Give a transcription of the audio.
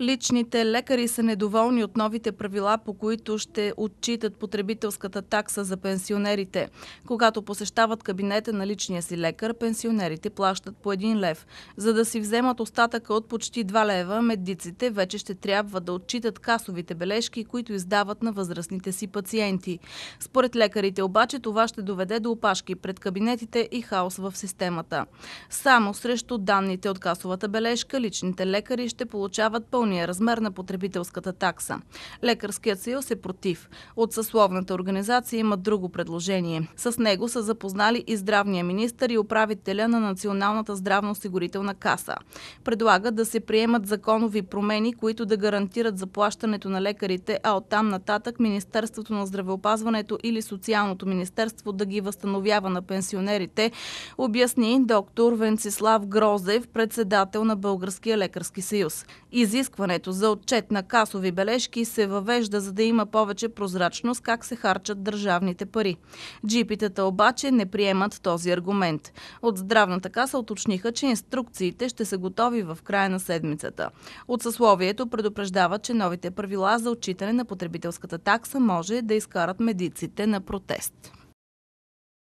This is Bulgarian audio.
Личните лекари са недоволни от новите правила, по които ще отчитат потребителската такса за пенсионерите. Когато посещават кабинета на личния си лекар, пенсионерите плащат по 1 лев. За да си вземат остатъка от почти 2 лева, медиците вече ще трябва да отчитат касовите бележки, които издават на възрастните си пациенти. Според лекарите обаче това ще доведе до опашки пред кабинетите и хаос в системата. Само срещу данните от касовата бележка личните лекари ще получават пълнителни пълния размер на потребителската такса. Лекарският съюз е против. От съсловната организация има друго предложение. С него са запознали и здравния министр и управителя на Националната здравно осигурителна каса. Предлагат да се приемат законови промени, които да гарантират заплащането на лекарите, а оттам нататък Министерството на здравеопазването или Социалното министерство да ги възстановява на пенсионерите, обясни доктор Венцислав Грозев, председател на Българския лекарски съюз. Изиск изискването за отчет на касови бележки се въвежда, за да има повече прозрачност как се харчат държавните пари. Джипитата обаче не приемат този аргумент. От здравната каса уточниха, че инструкциите ще са готови в края на седмицата. От съсловието предупреждават, че новите правила за отчитане на потребителската такса може да изкарат медиците на протест.